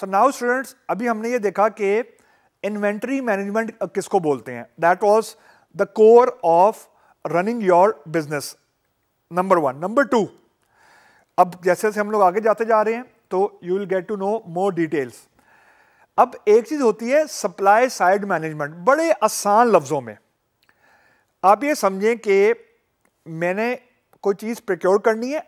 so now students अभी हमने ये देखा कि इन्वेंट्री मैनेजमेंट किसको बोलते हैं that was the core of running your business number one number two अब जैसे जैसे हम लोग आगे जाते जा रहे हैं तो you will get to know more details अब एक चीज होती है सप्लाई साइड मैनेजमेंट बड़े आसान लफ्जों में आप ये समझें कि मैंने कोई चीज़ प्रिक्योर करनी है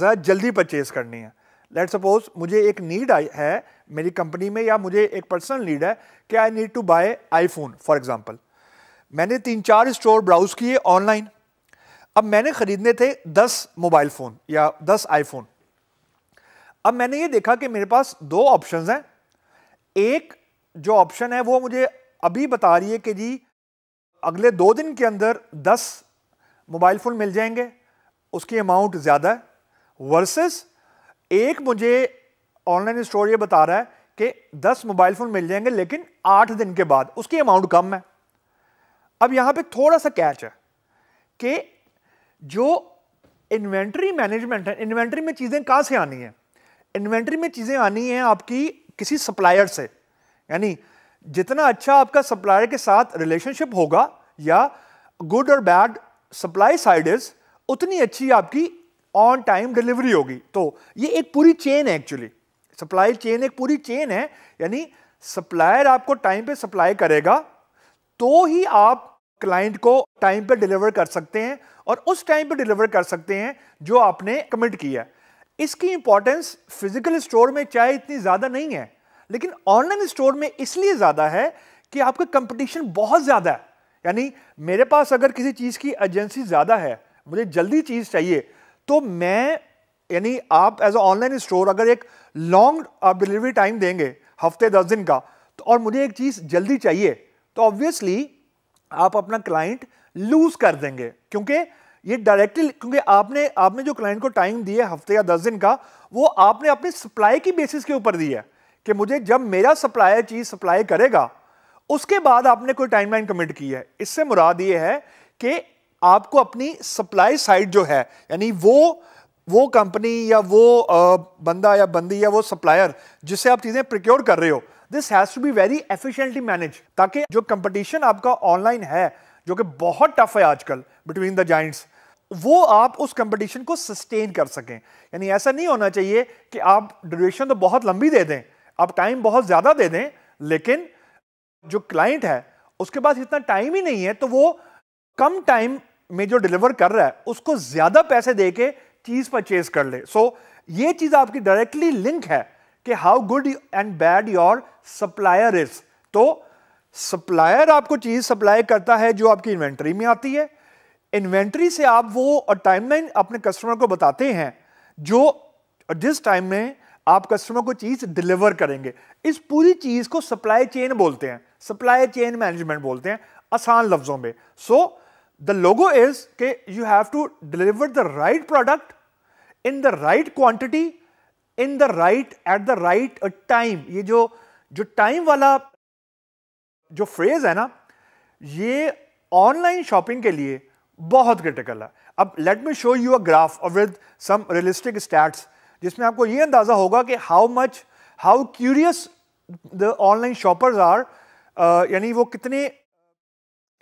ज़रा जल्दी परचेज करनी है लेट सपोज मुझे एक नीड है मेरी कंपनी में या मुझे एक पर्सनल नीड है कि I need to buy iPhone for example मैंने तीन चार स्टोर ब्राउज किए ऑनलाइन अब मैंने खरीदने थे दस मोबाइल फ़ोन या दस आईफोन अब मैंने ये देखा कि मेरे पास दो ऑप्शन हैं एक जो ऑप्शन है वो मुझे अभी बता रही है कि जी अगले दो दिन के अंदर दस मोबाइल फ़ोन मिल जाएंगे उसकी अमाउंट ज़्यादा है वर्सेस एक मुझे ऑनलाइन स्टोर ये बता रहा है कि 10 मोबाइल फ़ोन मिल जाएंगे लेकिन आठ दिन के बाद उसकी अमाउंट कम है अब यहां पे थोड़ा सा कैच है कि जो इन्वेंट्री मैनेजमेंट है इन्वेंट्री में चीज़ें कहां से आनी है इन्वेंट्री में चीज़ें आनी है आपकी किसी सप्लायर से यानी जितना अच्छा आपका सप्लायर के साथ रिलेशनशिप होगा या गुड और बैड सप्लाई साइड इज उतनी अच्छी आपकी ऑन टाइम डिलीवरी होगी तो ये एक पूरी चेन है एक्चुअली सप्लाई चेन एक पूरी चेन है यानी सप्लायर आपको टाइम पे सप्लाई करेगा तो ही आप क्लाइंट को टाइम पे डिलीवर कर सकते हैं और उस टाइम पे डिलीवर कर सकते हैं जो आपने कमिट किया है इसकी इंपॉर्टेंस फिजिकल स्टोर में चाहे इतनी ज़्यादा नहीं है लेकिन ऑनलाइन स्टोर में इसलिए ज़्यादा है कि आपका कंपटीशन बहुत ज़्यादा है यानी मेरे पास अगर किसी चीज़ की एजेंसी ज़्यादा है मुझे जल्दी चीज़ चाहिए तो मैं यानी आप एज अ ऑनलाइन स्टोर अगर एक लॉन्ग आप डिलीवरी टाइम देंगे हफ्ते दस दिन का तो और मुझे एक चीज़ जल्दी चाहिए तो ऑब्वियसली आप अपना क्लाइंट लूज़ कर देंगे क्योंकि ये डायरेक्टली क्योंकि आपने आपने जो क्लाइंट को टाइम दिया हफ्ते या दस दिन का वो आपने अपनी सप्लाई की बेसिस के ऊपर दिया कि मुझे जब मेरा सप्लायर चीज़ सप्लाई करेगा उसके बाद आपने कोई टाइमलाइन कमिट की है इससे मुराद ये है कि आपको अपनी सप्लाई साइड जो है यानी वो वो कंपनी या वो बंदा या बंदी या वो सप्लायर जिससे आप चीज़ें प्रिक्योर कर रहे हो this has to be very efficiently manage ताकि जो कंपटीशन आपका ऑनलाइन है जो कि बहुत टफ है आजकल बिटवीन द जाइंट्स वो आप उस कंपटीशन को सस्टेन कर सकें यानी ऐसा नहीं होना चाहिए कि आप ड्यूरेशन तो बहुत लंबी दे दें आप टाइम बहुत ज़्यादा दे दें लेकिन जो क्लाइंट है उसके पास इतना टाइम ही नहीं है तो वो कम टाइम में जो डिलीवर कर रहा है उसको ज्यादा पैसे दे के चीज परचेज कर ले सो so, ये चीज आपकी डायरेक्टली लिंक है कि how good and bad your supplier is तो सप्लायर आपको चीज सप्लाई करता है जो आपकी इन्वेंट्री में आती है इन्वेंट्री से आप वो और टाइमलाइन अपने कस्टमर को बताते हैं जो जिस टाइम में आप कस्टमर को चीज डिलीवर करेंगे इस पूरी चीज को सप्लाई चेन बोलते हैं सप्लाई चेन मैनेजमेंट बोलते हैं आसान लफ्जों में so so, the logo is के you have to deliver the right product in the right quantity, in the right at the right time ये जो जो टाइम वाला जो फ्रेज है ना ये ऑनलाइन शॉपिंग के लिए बहुत क्रिटिकल है अब let me show you a graph with some realistic stats जिसमें आपको ये अंदाज़ा होगा कि how much how curious the online shoppers are यानी वो कितने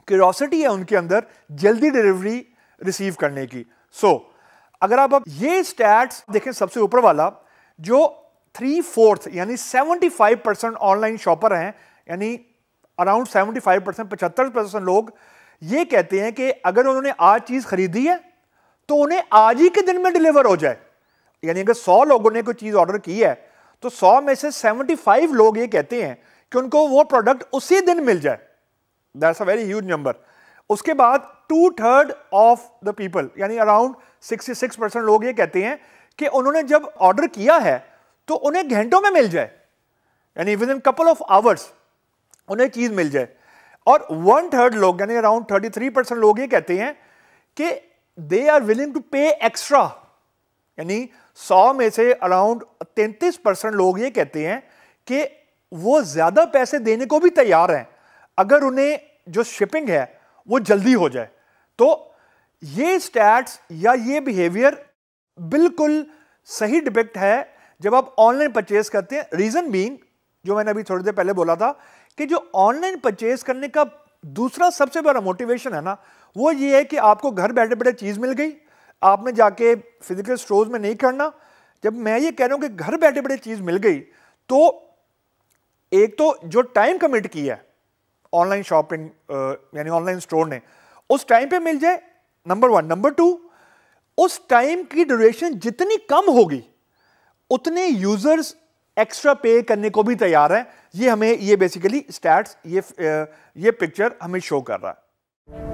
क्यूरोसिटी है उनके अंदर जल्दी डिलीवरी रिसीव करने की सो so, अगर आप अब ये स्टैट्स देखें सबसे ऊपर वाला जो थ्री फोर्थ यानी 75 परसेंट ऑनलाइन शॉपर हैं यानी अराउंड 75 परसेंट पचहत्तर परसेंट लोग ये कहते हैं कि अगर उन्होंने आज चीज़ खरीदी है तो उन्हें आज ही के दिन में डिलीवर हो जाए यानी अगर 100 लोगों ने कोई चीज़ ऑर्डर की है तो 100 में से 75 लोग ये कहते हैं कि उनको वो प्रोडक्ट उसी दिन मिल जाए that's a very huge number उसके बाद two third of the people यानी अराउंड 66 परसेंट लोग ये कहते हैं कि उन्होंने जब ऑर्डर किया है तो उन्हें घंटों में मिल जाए यानी within couple of hours उन्हें चीज़ मिल जाए और वन थर्ड लोग यानी अराउंड 33 परसेंट लोग ये कहते हैं कि they are willing to pay extra यानी 100 में से अराउंड 33 परसेंट लोग ये कहते हैं कि वो ज़्यादा पैसे देने को भी तैयार हैं अगर उन्हें जो शिपिंग है वो जल्दी हो जाए तो ये स्टैट्स या ये बिहेवियर बिल्कुल सही डिपेक्ट है जब आप ऑनलाइन परचेज करते हैं रीज़न बीइंग जो मैंने अभी थोड़ी देर पहले बोला था कि जो ऑनलाइन परचेज करने का दूसरा सबसे बड़ा मोटिवेशन है ना वो ये है कि आपको घर बैठे बैठे चीज़ मिल गई आपने जाके फिजिकल स्टोर्स में नहीं करना जब मैं ये कह रहा हूँ कि घर बैठे बैठे चीज़ मिल गई तो एक तो जो टाइम कमिट किया है ऑनलाइन शॉपिंग uh, यानी ऑनलाइन स्टोर ने उस टाइम पे मिल जाए नंबर वन नंबर टू उस टाइम की ड्यूरेशन जितनी कम होगी उतने यूजर्स एक्स्ट्रा पे करने को भी तैयार हैं ये हमें ये बेसिकली स्टैट्स ये uh, ये पिक्चर हमें शो कर रहा है